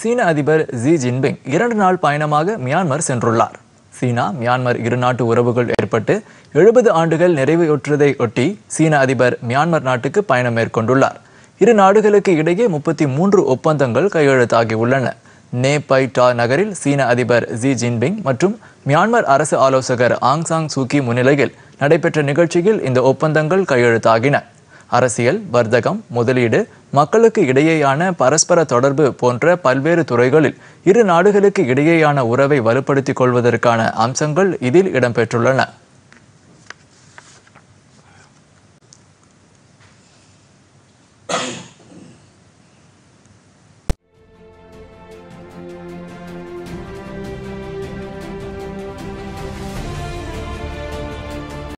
சீன அதிபர் Xi Jinping இரண்டு நாள் பயணமாக மியான்மர் சென்றுள்ளார் சீனா மியான்மர் இரு நாட்டு உறவுகள் ஏற்பட்டு எழுபது ஆண்டுகள் நிறைவுற்றதை ஒட்டி சீன அதிபர் மியான்மர் நாட்டுக்கு பயணம் மேற்கொண்டுள்ளார் இரு நாடுகளுக்கு இடையே முப்பத்தி மூன்று ஒப்பந்தங்கள் கையெழுத்தாகி உள்ளன நே பை டா நகரில் சீன அதிபர் ஜி ஜின்பிங் மற்றும் மியான்மர் அரசு ஆலோசகர் ஆங் சாங் சூகி முன்னிலையில் நடைபெற்ற நிகழ்ச்சியில் இந்த ஒப்பந்தங்கள் கையெழுத்தாகின அரசியல் வர்த்தகம் முதலீடு மக்களுக்கு இடையேயான பரஸ்பர தொடர்பு போன்ற பல்வேறு துறைகளில் இரு நாடுகளுக்கு இடையேயான உறவை வலுப்படுத்திக் கொள்வதற்கான அம்சங்கள் இதில் இடம்பெற்றுள்ளன